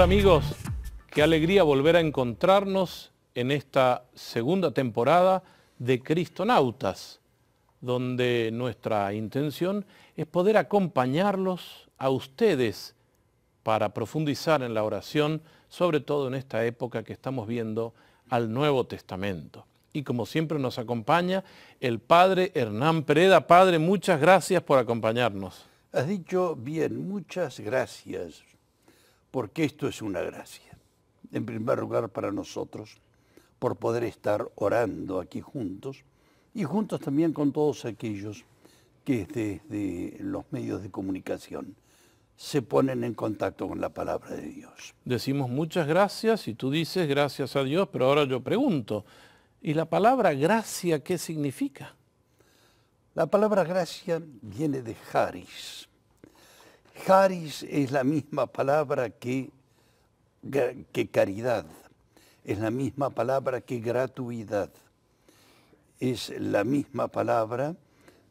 amigos, qué alegría volver a encontrarnos en esta segunda temporada de Cristonautas, donde nuestra intención es poder acompañarlos a ustedes para profundizar en la oración, sobre todo en esta época que estamos viendo al Nuevo Testamento. Y como siempre nos acompaña el Padre Hernán Preda. Padre, muchas gracias por acompañarnos. Has dicho bien, muchas gracias porque esto es una gracia, en primer lugar para nosotros, por poder estar orando aquí juntos y juntos también con todos aquellos que desde los medios de comunicación se ponen en contacto con la palabra de Dios. Decimos muchas gracias y tú dices gracias a Dios, pero ahora yo pregunto, ¿y la palabra gracia qué significa? La palabra gracia viene de Haris, Haris es la misma palabra que, que caridad, es la misma palabra que gratuidad, es la misma palabra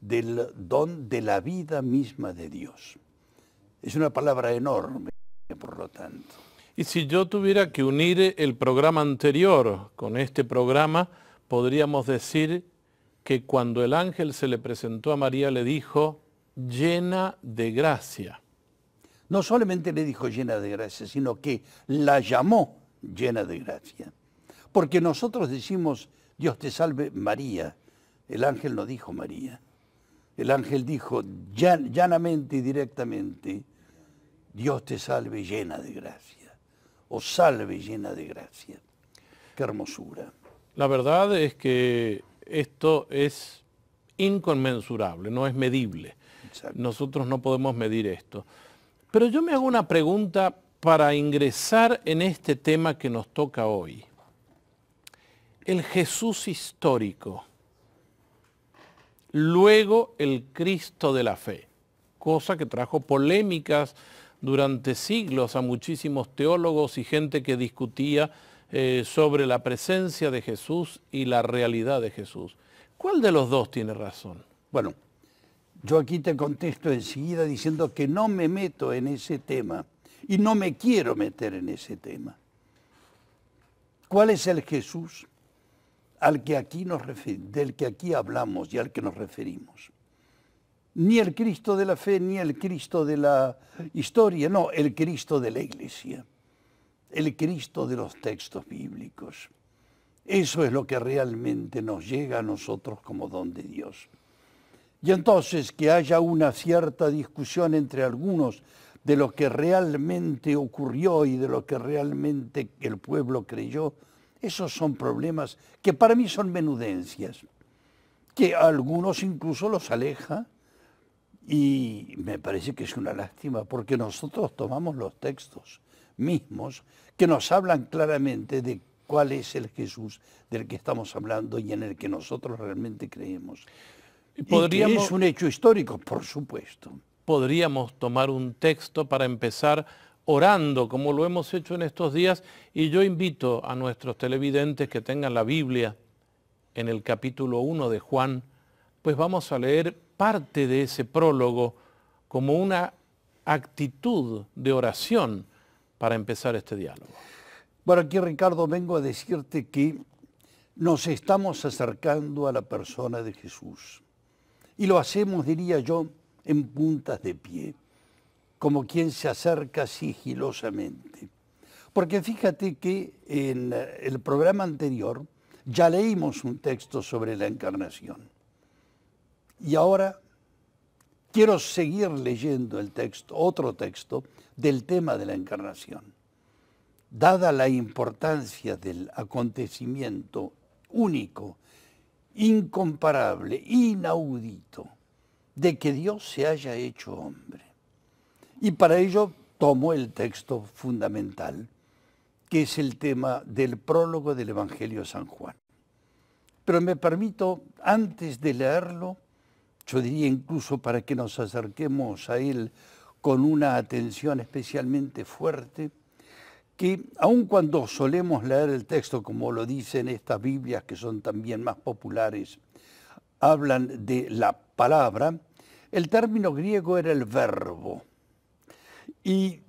del don de la vida misma de Dios. Es una palabra enorme, por lo tanto. Y si yo tuviera que unir el programa anterior con este programa, podríamos decir que cuando el ángel se le presentó a María le dijo, llena de gracia no solamente le dijo llena de gracia, sino que la llamó llena de gracia. Porque nosotros decimos, Dios te salve María. El ángel no dijo María. El ángel dijo llanamente y directamente, Dios te salve llena de gracia. O salve llena de gracia. Qué hermosura. La verdad es que esto es inconmensurable, no es medible. Nosotros no podemos medir esto. Pero yo me hago una pregunta para ingresar en este tema que nos toca hoy. El Jesús histórico, luego el Cristo de la fe, cosa que trajo polémicas durante siglos a muchísimos teólogos y gente que discutía eh, sobre la presencia de Jesús y la realidad de Jesús. ¿Cuál de los dos tiene razón? Bueno, yo aquí te contesto enseguida diciendo que no me meto en ese tema y no me quiero meter en ese tema. ¿Cuál es el Jesús al que aquí nos del que aquí hablamos y al que nos referimos? Ni el Cristo de la fe, ni el Cristo de la historia, no, el Cristo de la iglesia, el Cristo de los textos bíblicos. Eso es lo que realmente nos llega a nosotros como don de Dios. Y entonces que haya una cierta discusión entre algunos de lo que realmente ocurrió y de lo que realmente el pueblo creyó, esos son problemas que para mí son menudencias, que a algunos incluso los aleja y me parece que es una lástima porque nosotros tomamos los textos mismos que nos hablan claramente de cuál es el Jesús del que estamos hablando y en el que nosotros realmente creemos y es un hecho histórico, por supuesto. Podríamos tomar un texto para empezar orando, como lo hemos hecho en estos días, y yo invito a nuestros televidentes que tengan la Biblia en el capítulo 1 de Juan, pues vamos a leer parte de ese prólogo como una actitud de oración para empezar este diálogo. Bueno, aquí Ricardo vengo a decirte que nos estamos acercando a la persona de Jesús. Y lo hacemos, diría yo, en puntas de pie, como quien se acerca sigilosamente. Porque fíjate que en el programa anterior ya leímos un texto sobre la encarnación. Y ahora quiero seguir leyendo el texto, otro texto del tema de la encarnación. Dada la importancia del acontecimiento único incomparable, inaudito, de que Dios se haya hecho hombre. Y para ello tomo el texto fundamental, que es el tema del prólogo del Evangelio de San Juan. Pero me permito, antes de leerlo, yo diría incluso para que nos acerquemos a él con una atención especialmente fuerte, que aun cuando solemos leer el texto, como lo dicen estas Biblias que son también más populares, hablan de la palabra, el término griego era el verbo. ¿Y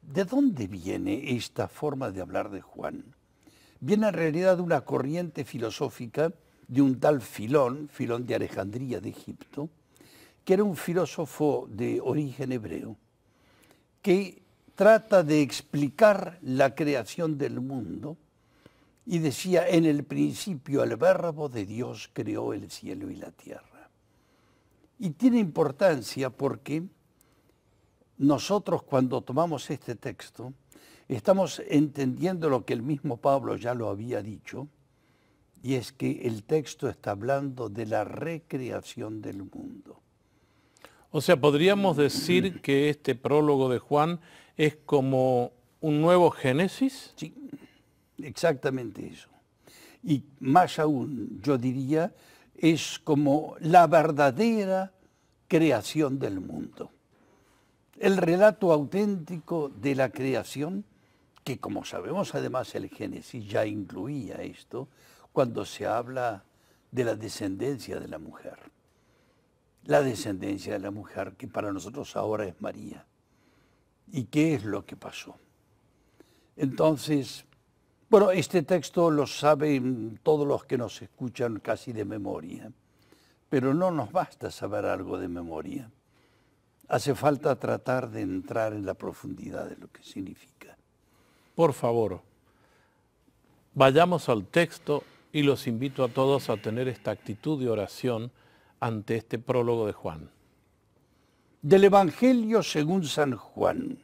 de dónde viene esta forma de hablar de Juan? Viene en realidad de una corriente filosófica de un tal Filón, Filón de Alejandría de Egipto, que era un filósofo de origen hebreo, que trata de explicar la creación del mundo y decía, en el principio el verbo de Dios creó el cielo y la tierra. Y tiene importancia porque nosotros cuando tomamos este texto estamos entendiendo lo que el mismo Pablo ya lo había dicho, y es que el texto está hablando de la recreación del mundo. O sea, podríamos decir que este prólogo de Juan es como un nuevo Génesis. Sí, exactamente eso. Y más aún, yo diría, es como la verdadera creación del mundo. El relato auténtico de la creación, que como sabemos además el Génesis ya incluía esto, cuando se habla de la descendencia de la mujer. La descendencia de la mujer que para nosotros ahora es María ¿Y qué es lo que pasó? Entonces, bueno, este texto lo saben todos los que nos escuchan casi de memoria, pero no nos basta saber algo de memoria. Hace falta tratar de entrar en la profundidad de lo que significa. Por favor, vayamos al texto y los invito a todos a tener esta actitud de oración ante este prólogo de Juan del Evangelio según San Juan.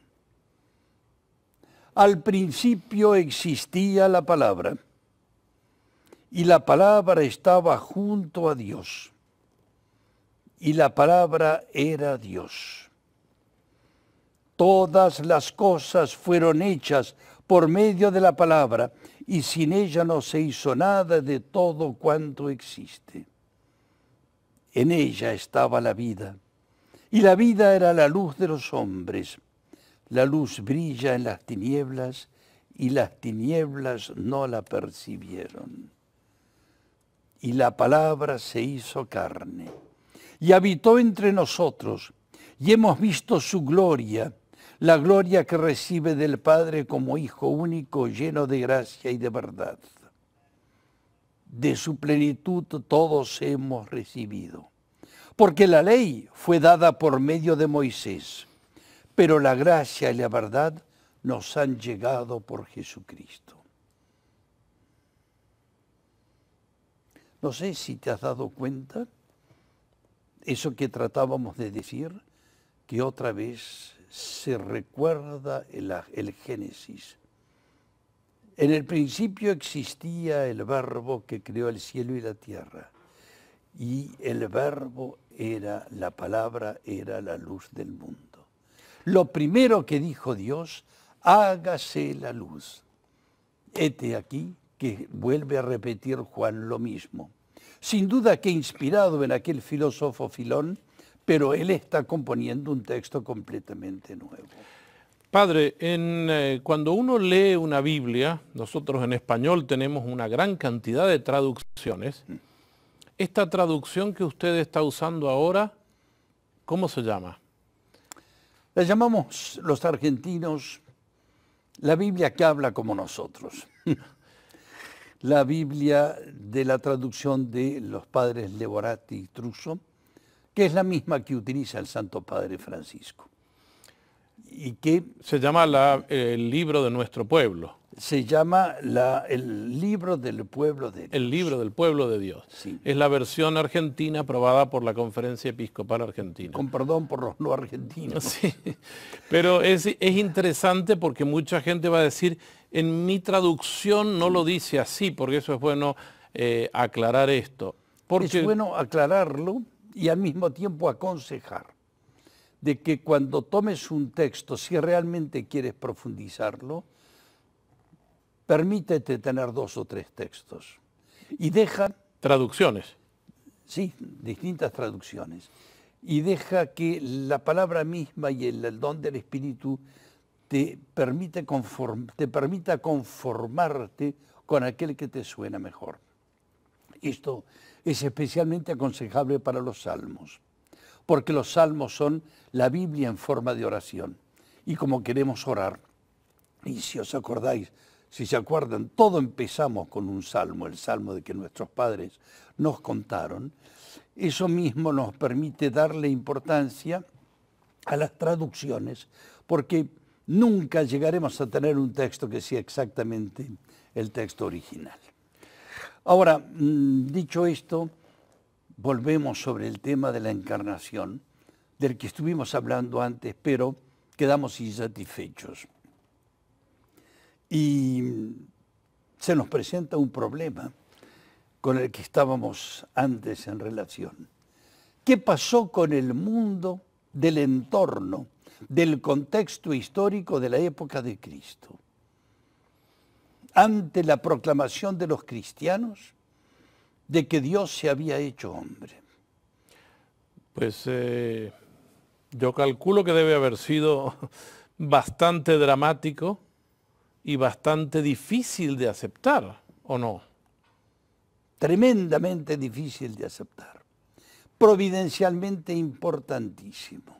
Al principio existía la palabra y la palabra estaba junto a Dios y la palabra era Dios. Todas las cosas fueron hechas por medio de la palabra y sin ella no se hizo nada de todo cuanto existe. En ella estaba la vida y la vida era la luz de los hombres. La luz brilla en las tinieblas y las tinieblas no la percibieron. Y la palabra se hizo carne y habitó entre nosotros y hemos visto su gloria, la gloria que recibe del Padre como Hijo único, lleno de gracia y de verdad. De su plenitud todos hemos recibido. Porque la ley fue dada por medio de Moisés, pero la gracia y la verdad nos han llegado por Jesucristo. No sé si te has dado cuenta eso que tratábamos de decir, que otra vez se recuerda el, el Génesis. En el principio existía el verbo que creó el cielo y la tierra, y el verbo era, la palabra era la luz del mundo. Lo primero que dijo Dios, hágase la luz. Este aquí que vuelve a repetir Juan lo mismo. Sin duda que inspirado en aquel filósofo Filón, pero él está componiendo un texto completamente nuevo. Padre, eh, cuando uno lee una Biblia, nosotros en español tenemos una gran cantidad de traducciones. Mm. Esta traducción que usted está usando ahora, ¿cómo se llama? La llamamos los argentinos la Biblia que habla como nosotros. la Biblia de la traducción de los padres Leborati y Truso, que es la misma que utiliza el Santo Padre Francisco. ¿Y se llama el libro de nuestro pueblo? Se llama el libro del pueblo de Dios. El libro del pueblo de Dios. Es la versión argentina aprobada por la Conferencia Episcopal Argentina. Con perdón por los no argentinos. pero es, es interesante porque mucha gente va a decir, en mi traducción no lo dice así, porque eso es bueno eh, aclarar esto. Porque... Es bueno aclararlo y al mismo tiempo aconsejar de que cuando tomes un texto, si realmente quieres profundizarlo, permítete tener dos o tres textos. Y deja... Traducciones. Sí, distintas traducciones. Y deja que la palabra misma y el, don del Espíritu te, te permita conformarte con aquel que te suena mejor. Esto es especialmente aconsejable para los salmos porque los salmos son la Biblia en forma de oración. Y como queremos orar, y si os acordáis, si se acuerdan, todo empezamos con un salmo, el salmo de que nuestros padres nos contaron, eso mismo nos permite darle importancia a las traducciones, porque nunca llegaremos a tener un texto que sea exactamente el texto original. Ahora, mm, dicho esto, volvemos sobre el tema de la encarnación, del que estuvimos hablando antes, pero quedamos insatisfechos. Y se nos presenta un problema con el que estábamos antes en relación. ¿Qué pasó con el mundo del entorno, del contexto histórico de la época de Cristo? Ante la proclamación de los cristianos, de que Dios se había hecho hombre? Pues eh, yo calculo que debe haber sido bastante dramático y bastante difícil de aceptar, ¿o no? Tremendamente difícil de aceptar, providencialmente importantísimo,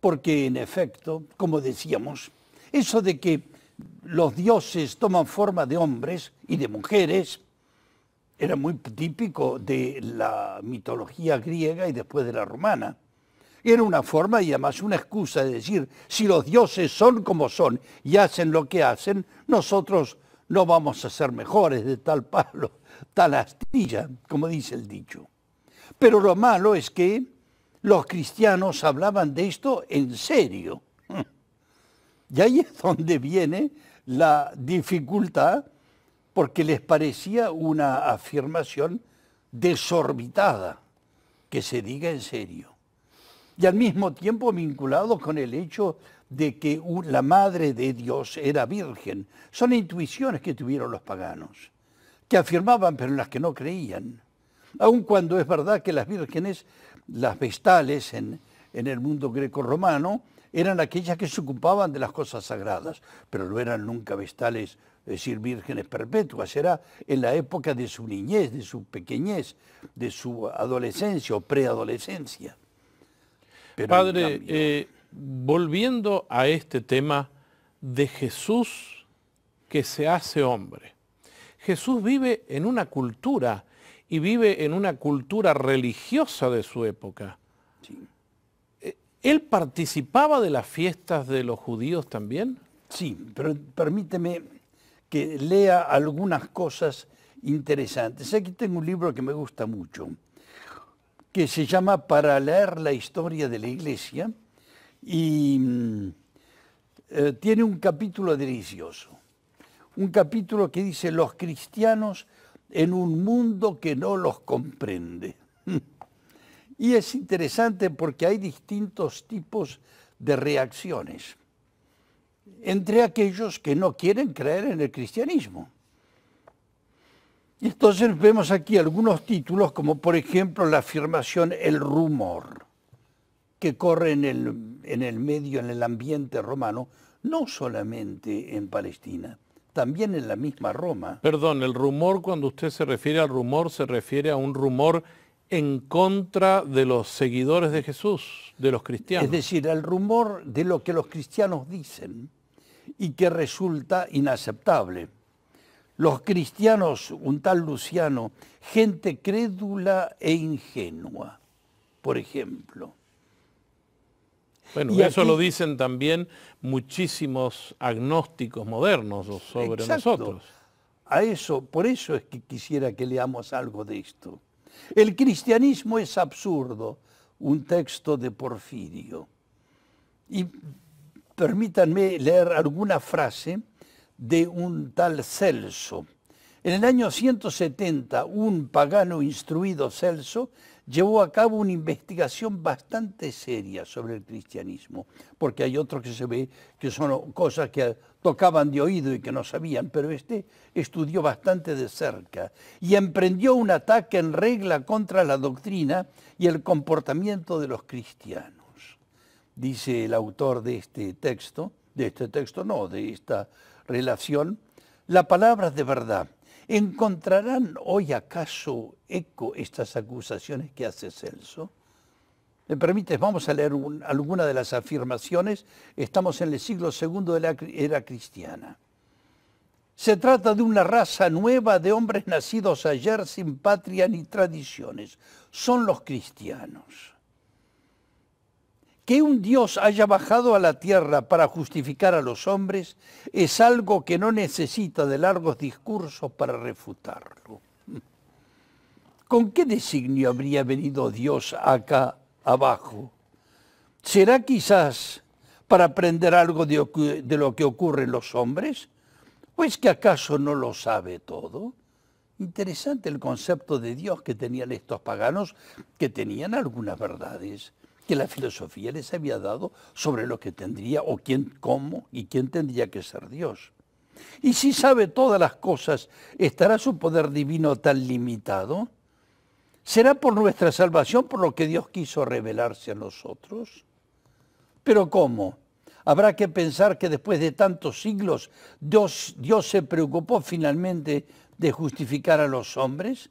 porque en efecto, como decíamos, eso de que los dioses toman forma de hombres y de mujeres, era muy típico de la mitología griega y después de la romana. Era una forma y además una excusa de decir, si los dioses son como son y hacen lo que hacen, nosotros no vamos a ser mejores de tal palo, tal astilla, como dice el dicho. Pero lo malo es que los cristianos hablaban de esto en serio. Y ahí es donde viene la dificultad porque les parecía una afirmación desorbitada, que se diga en serio. Y al mismo tiempo vinculado con el hecho de que la madre de Dios era virgen. Son intuiciones que tuvieron los paganos, que afirmaban pero en las que no creían. Aun cuando es verdad que las vírgenes, las vestales en, el mundo greco-romano, eran aquellas que se ocupaban de las cosas sagradas, pero no eran nunca vestales es decir, vírgenes perpetuas, será en la época de su niñez, de su pequeñez, de su adolescencia o preadolescencia. Padre, eh, volviendo a este tema de Jesús que se hace hombre. Jesús vive en una cultura y vive en una cultura religiosa de su época. Sí. ¿Él participaba de las fiestas de los judíos también? Sí, pero permíteme que lea algunas cosas interesantes. Aquí tengo un libro que me gusta mucho, que se llama Para leer la historia de la Iglesia y eh, tiene un capítulo delicioso, un capítulo que dice los cristianos en un mundo que no los comprende. y es interesante porque hay distintos tipos de reacciones entre aquellos que no quieren creer en el cristianismo. Y entonces vemos aquí algunos títulos como por ejemplo la afirmación el rumor que corre en el, en el medio, en el ambiente romano, no solamente en Palestina, también en la misma Roma. Perdón, el rumor cuando usted se refiere al rumor se refiere a un rumor en contra de los seguidores de Jesús, de los cristianos. Es decir, al rumor de lo que los cristianos dicen y que resulta inaceptable. Los cristianos, un tal Luciano, gente crédula e ingenua, por ejemplo. Bueno, eso lo dicen también muchísimos agnósticos modernos sobre nosotros. A eso, por eso es que quisiera que leamos algo de esto. El cristianismo es absurdo, un texto de Porfirio. Y permítanme leer alguna frase de un tal Celso. En el año 170, un pagano instruido Celso llevó a cabo una investigación bastante seria sobre el cristianismo, porque hay otros que se ve que son cosas que tocaban de oído y que no sabían, pero este estudió bastante de cerca y emprendió un ataque en regla contra la doctrina y el comportamiento de los cristianos dice el autor de este texto, de este texto no, de esta relación, la palabra de verdad. ¿Encontrarán hoy acaso eco estas acusaciones que hace Celso? ¿Me permites? Vamos a leer alguna de las afirmaciones. Estamos en el siglo II de la era cristiana. Se trata de una raza nueva de hombres nacidos ayer sin patria ni tradiciones. Son los cristianos. Que un Dios haya bajado a la tierra para justificar a los hombres es algo que no necesita de largos discursos para refutarlo. ¿Con qué designio habría venido Dios acá abajo? ¿Será quizás para aprender algo de, lo que ocurre en los hombres? ¿O es que acaso no lo sabe todo? Interesante el concepto de Dios que tenían estos paganos, que tenían algunas verdades que la filosofía les había dado sobre lo que tendría o quién, cómo y quién tendría que ser Dios. Y si sabe todas las cosas, ¿estará su poder divino tan limitado? ¿Será por nuestra salvación por lo que Dios quiso revelarse a nosotros? Pero ¿cómo? Habrá que pensar que después de tantos siglos Dios, Dios se preocupó finalmente de justificar a los hombres.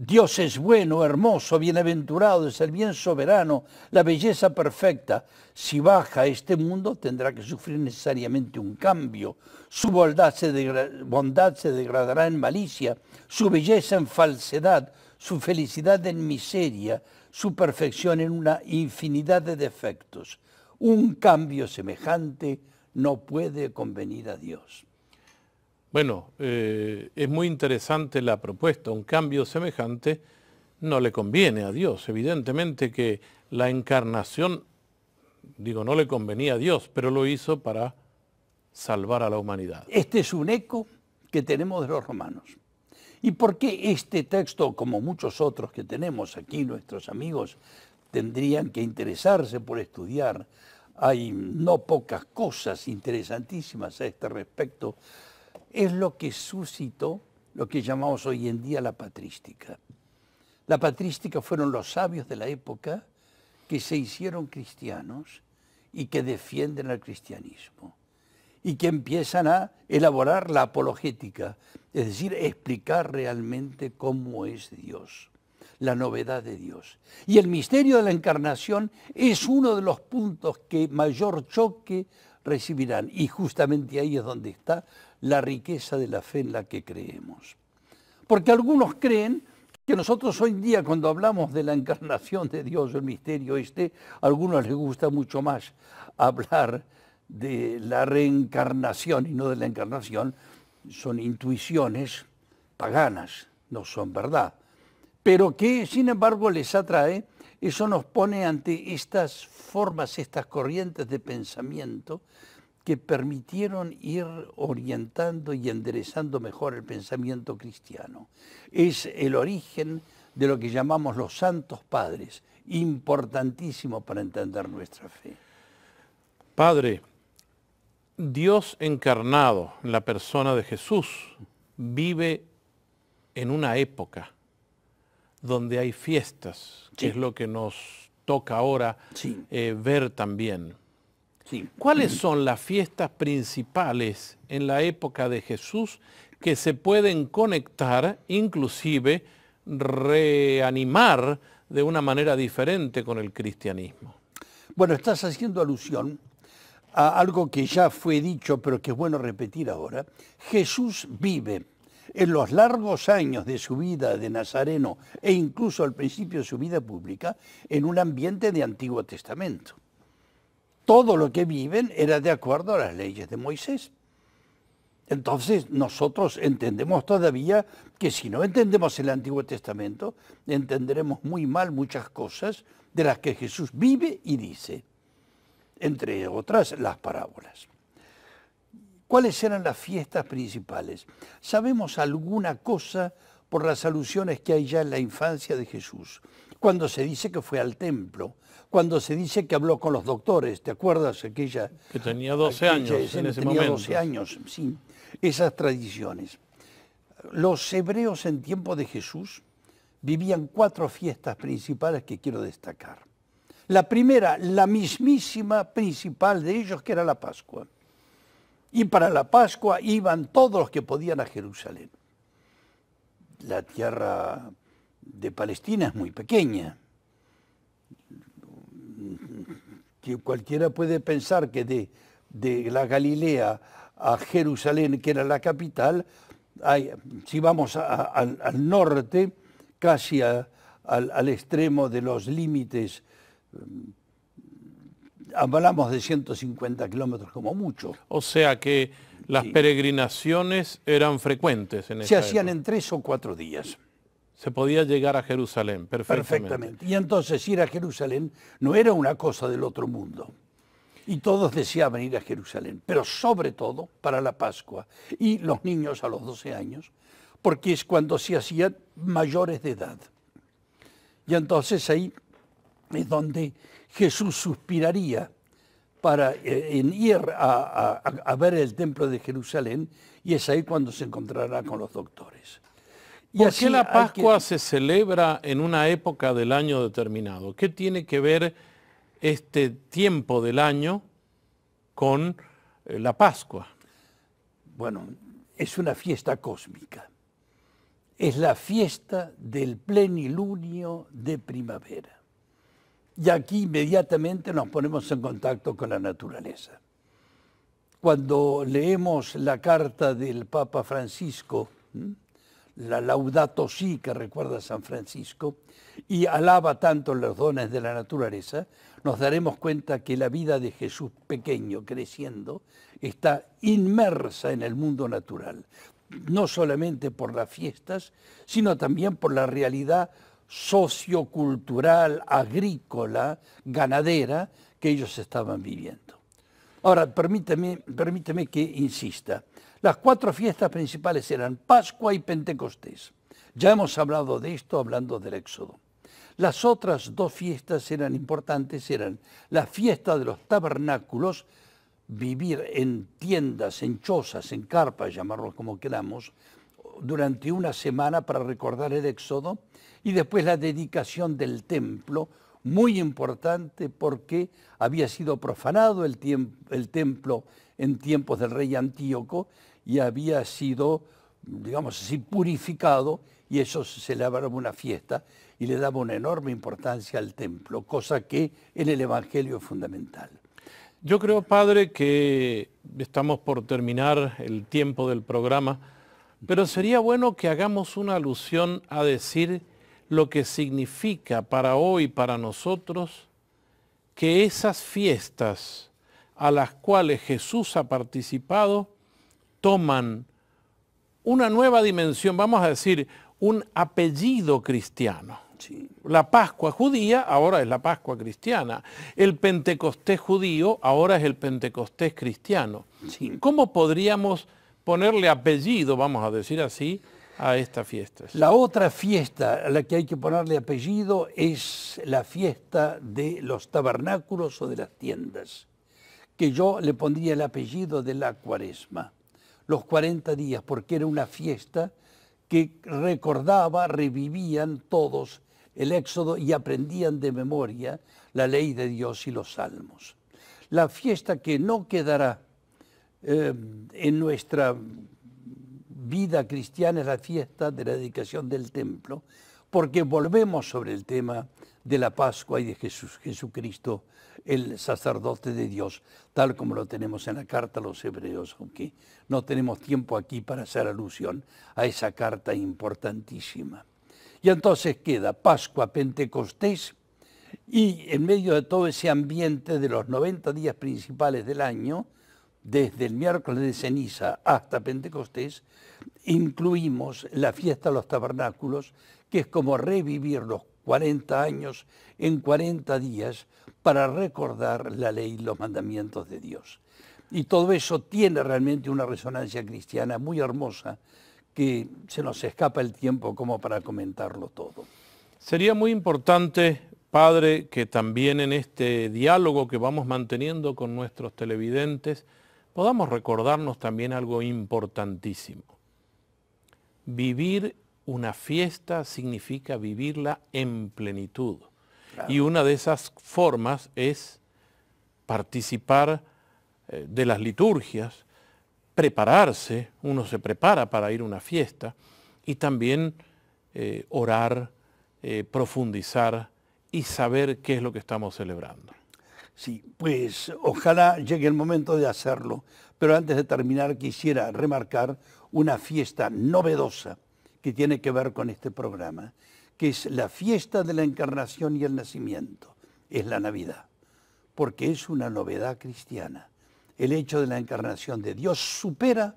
Dios es bueno, hermoso, bienaventurado, es el bien soberano, la belleza perfecta. Si baja a este mundo tendrá que sufrir necesariamente un cambio. Su bondad se, bondad se degradará en malicia, su belleza en falsedad, su felicidad en miseria, su perfección en una infinidad de defectos. Un cambio semejante no puede convenir a Dios. Bueno, eh, es muy interesante la propuesta, un cambio semejante no le conviene a Dios, evidentemente que la encarnación, digo, no le convenía a Dios, pero lo hizo para salvar a la humanidad. Este es un eco que tenemos de los romanos. ¿Y por qué este texto, como muchos otros que tenemos aquí, nuestros amigos, tendrían que interesarse por estudiar? Hay no pocas cosas interesantísimas a este respecto es lo que suscitó lo que llamamos hoy en día la patrística. La patrística fueron los sabios de la época que se hicieron cristianos y que defienden al cristianismo y que empiezan a elaborar la apologética, es decir, explicar realmente cómo es Dios, la novedad de Dios. Y el misterio de la encarnación es uno de los puntos que mayor choque recibirán y justamente ahí es donde está la riqueza de la fe en la que creemos. Porque algunos creen que nosotros hoy en día cuando hablamos de la encarnación de Dios, el misterio este, a algunos les gusta mucho más hablar de la reencarnación y no de la encarnación, son intuiciones paganas, no son verdad. Pero que sin embargo les atrae, eso nos pone ante estas formas, estas corrientes de pensamiento que permitieron ir orientando y enderezando mejor el pensamiento cristiano. Es el origen de lo que llamamos los santos padres, importantísimo para entender nuestra fe. Padre, Dios encarnado en la persona de Jesús vive en una época donde hay fiestas, que es lo que nos toca ahora eh, ver también. ¿Cuáles son las fiestas principales en la época de Jesús que se pueden conectar, inclusive reanimar de una manera diferente con el cristianismo? Bueno, estás haciendo alusión a algo que ya fue dicho, pero que es bueno repetir ahora. Jesús vive en los largos años de su vida de Nazareno e incluso al principio de su vida pública en un ambiente de Antiguo Testamento todo lo que viven era de acuerdo a las leyes de Moisés. Entonces nosotros entendemos todavía que si no entendemos el Antiguo Testamento, entenderemos muy mal muchas cosas de las que Jesús vive y dice, entre otras las parábolas. ¿Cuáles eran las fiestas principales? ¿Sabemos alguna cosa por las alusiones que hay ya en la infancia de Jesús? Cuando se dice que fue al templo, cuando se dice que habló con los doctores, ¿te acuerdas aquella? Que tenía 12 años en ese tenía 12 años, sí, esas tradiciones. Los hebreos en tiempo de Jesús vivían cuatro fiestas principales que quiero destacar. La primera, la mismísima principal de ellos, que era la Pascua. Y para la Pascua iban todos los que podían a Jerusalén. La tierra de Palestina es muy pequeña, que cualquiera puede pensar que de, la Galilea a Jerusalén, que era la capital, si vamos al, norte, casi al, extremo de los límites, mm, hablamos de 150 kilómetros como mucho. O sea que las peregrinaciones eran frecuentes en Se hacían en tres o cuatro días. Se podía llegar a Jerusalén, perfectamente. perfectamente. Y entonces ir a Jerusalén no era una cosa del otro mundo. Y todos deseaban ir a Jerusalén, pero sobre todo para la Pascua y los niños a los 12 años, porque es cuando se hacían mayores de edad. Y entonces ahí es donde Jesús suspiraría para eh, ir a, ver el templo de Jerusalén y es ahí cuando se encontrará con los doctores. Y ¿Por pues qué la Pascua se celebra en una época del año determinado? ¿Qué tiene que ver este tiempo del año con eh, la Pascua? Bueno, es una fiesta cósmica. Es la fiesta del plenilunio de primavera. Y aquí inmediatamente nos ponemos en contacto con la naturaleza. Cuando leemos la carta del Papa Francisco, la Laudato Si que recuerda San Francisco y alaba tanto los dones de la naturaleza, nos daremos cuenta que la vida de Jesús pequeño, creciendo, está inmersa en el mundo natural, no solamente por las fiestas, sino también por la realidad sociocultural, agrícola, ganadera que ellos estaban viviendo. Ahora, permíteme, permíteme que insista, las cuatro fiestas principales eran Pascua y Pentecostés. Ya hemos hablado de esto hablando del Éxodo. Las otras dos fiestas eran importantes, eran la fiesta de los tabernáculos, vivir en tiendas, en chozas, en carpas, llamarlos como queramos, durante una semana para recordar el Éxodo, y después la dedicación del templo, muy importante porque había sido profanado el, el templo en tiempos del rey Antíoco y había sido, digamos así, purificado y ellos se una fiesta y le daba una enorme importancia al templo, cosa que en el Evangelio es fundamental. Yo creo, padre, que estamos por terminar el tiempo del programa, pero sería bueno que hagamos una alusión a decir lo que significa para hoy, para nosotros, que esas fiestas a las cuales Jesús ha participado toman una nueva dimensión, vamos a decir, un apellido cristiano. La Pascua judía ahora es la Pascua cristiana. El Pentecostés judío ahora es el Pentecostés cristiano. ¿Cómo podríamos ponerle apellido, vamos a decir así, a esta fiesta? La otra fiesta a la que hay que ponerle apellido es la fiesta de los tabernáculos o de las tiendas que yo le pondría el apellido de la cuaresma, los 40 días, porque era una fiesta que recordaba, revivían todos el éxodo y aprendían de memoria la ley de Dios y los salmos. La fiesta que no quedará eh, en nuestra vida cristiana es la fiesta de la dedicación del templo, porque volvemos sobre el tema de la Pascua y de Jesús, Jesucristo el sacerdote de Dios, tal como lo tenemos en la carta a los hebreos, aunque no tenemos tiempo aquí para hacer alusión a esa carta importantísima. Y entonces queda Pascua, Pentecostés, y en medio de todo ese ambiente de los 90 días principales del año, desde el miércoles de ceniza hasta Pentecostés, incluimos la fiesta de los tabernáculos, que es como revivir los 40 años en 40 días para recordar la ley y los mandamientos de Dios. Y todo eso tiene realmente una resonancia cristiana muy hermosa que se nos escapa el tiempo como para comentarlo todo. Sería muy importante, Padre, que también en este diálogo que vamos manteniendo con nuestros televidentes podamos recordarnos también algo importantísimo. Vivir una fiesta significa vivirla en plenitud. Y una de esas formas es participar eh, de las liturgias, prepararse, uno se prepara para ir a una fiesta y también eh, orar, eh, profundizar y saber qué es lo que estamos celebrando. Sí, pues ojalá llegue el momento de hacerlo, pero antes de terminar quisiera remarcar una fiesta novedosa que tiene que ver con este programa, que es la fiesta de la encarnación y el nacimiento, es la Navidad, porque es una novedad cristiana. El hecho de la encarnación de Dios supera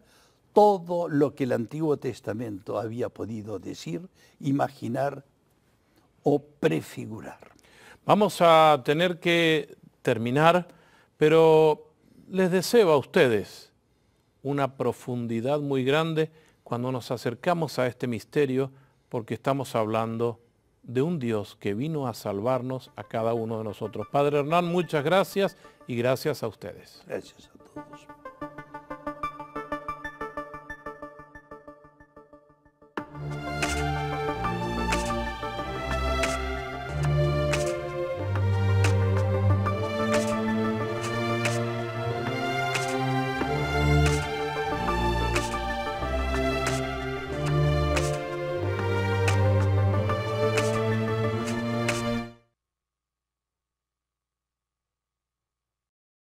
todo lo que el Antiguo Testamento había podido decir, imaginar o prefigurar. Vamos a tener que terminar, pero les deseo a ustedes una profundidad muy grande cuando nos acercamos a este misterio porque estamos hablando de un Dios que vino a salvarnos a cada uno de nosotros. Padre Hernán, muchas gracias y gracias a ustedes. Gracias a todos.